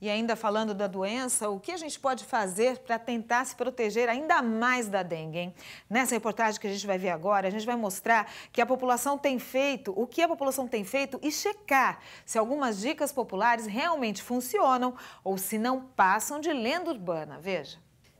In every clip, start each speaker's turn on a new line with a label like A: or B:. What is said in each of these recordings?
A: E ainda falando da doença, o que a gente pode fazer para tentar se proteger ainda mais da dengue? Hein? Nessa reportagem que a gente vai ver agora, a gente vai mostrar que a população tem feito, o que a população tem feito e checar se algumas dicas populares realmente funcionam ou se não passam de lenda urbana. Veja.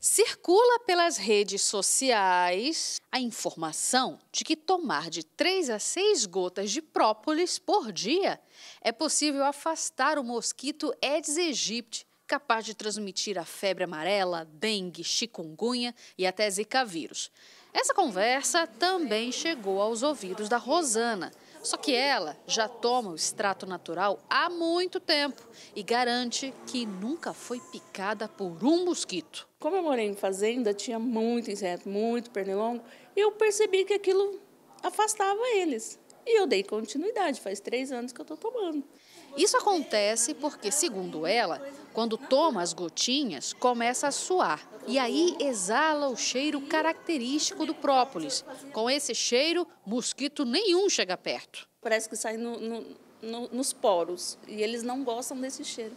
A: Circula pelas redes sociais a informação de que tomar de 3 a 6 gotas de própolis por dia é possível afastar o mosquito Aedes aegypti, capaz de transmitir a febre amarela, dengue, chikungunya e até zika vírus. Essa conversa também chegou aos ouvidos da Rosana, só que ela já toma o extrato natural há muito tempo e garante que nunca foi picada por um mosquito. Como eu morei em fazenda, tinha muito inseto, muito pernilongo, e eu percebi que aquilo afastava eles. E eu dei continuidade, faz três anos que eu estou tomando. Isso acontece porque, segundo ela, quando toma as gotinhas, começa a suar. E aí exala o cheiro característico do própolis. Com esse cheiro, mosquito nenhum chega perto. Parece que sai no, no, no, nos poros e eles não gostam desse cheiro.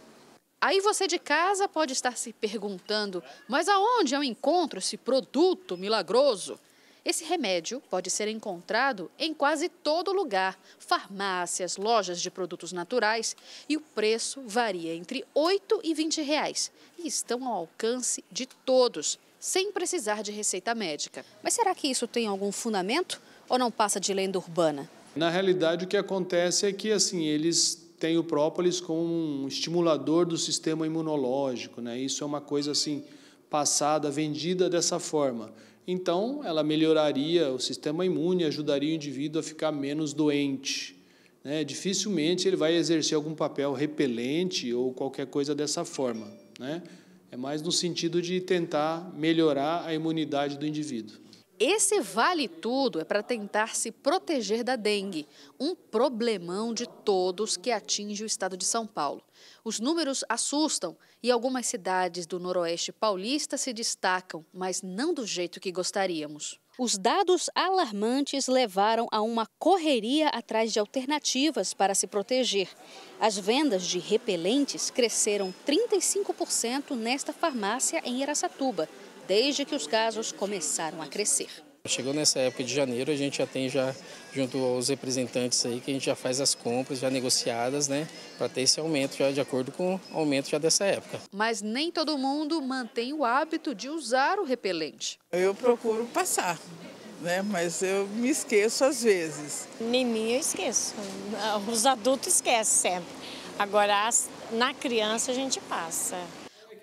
A: Aí você de casa pode estar se perguntando, mas aonde eu encontro esse produto milagroso? Esse remédio pode ser encontrado em quase todo lugar, farmácias, lojas de produtos naturais, e o preço varia entre 8 e 20 reais e estão ao alcance de todos, sem precisar de receita médica. Mas será que isso tem algum fundamento ou não passa de lenda urbana?
B: Na realidade, o que acontece é que assim eles têm o própolis como um estimulador do sistema imunológico, né? Isso é uma coisa assim passada, vendida dessa forma. Então, ela melhoraria o sistema imune, ajudaria o indivíduo a ficar menos doente. Né? Dificilmente ele vai exercer algum papel repelente ou qualquer coisa dessa forma. Né? É mais no sentido de tentar melhorar a imunidade do indivíduo.
A: Esse vale tudo é para tentar se proteger da dengue, um problemão de todos que atinge o estado de São Paulo. Os números assustam e algumas cidades do noroeste paulista se destacam, mas não do jeito que gostaríamos. Os dados alarmantes levaram a uma correria atrás de alternativas para se proteger. As vendas de repelentes cresceram 35% nesta farmácia em Iraçatuba, desde que os casos começaram a crescer. Chegou nessa época de janeiro, a gente já tem já junto aos representantes aí que a gente já faz as compras já negociadas, né, para ter esse aumento já de acordo com o aumento já dessa época. Mas nem todo mundo mantém o hábito de usar o repelente. Eu procuro passar, né, mas eu me esqueço às vezes. Nem eu esqueço. Os adultos esquecem sempre. Agora na criança a gente passa.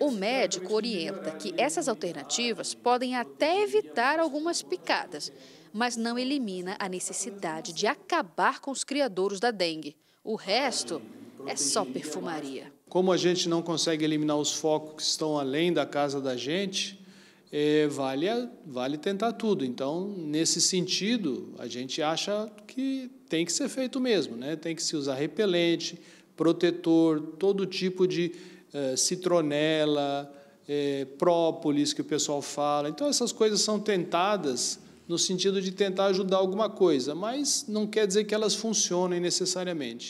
A: O médico orienta que essas alternativas podem até evitar algumas picadas, mas não elimina a necessidade de acabar com os criadouros da dengue. O resto é só perfumaria.
B: Como a gente não consegue eliminar os focos que estão além da casa da gente, é, vale, vale tentar tudo. Então, nesse sentido, a gente acha que tem que ser feito mesmo, né? tem que se usar repelente, protetor, todo tipo de eh, citronela, eh, própolis, que o pessoal fala. Então, essas coisas são tentadas no sentido de tentar ajudar alguma coisa, mas não quer dizer que elas funcionem necessariamente.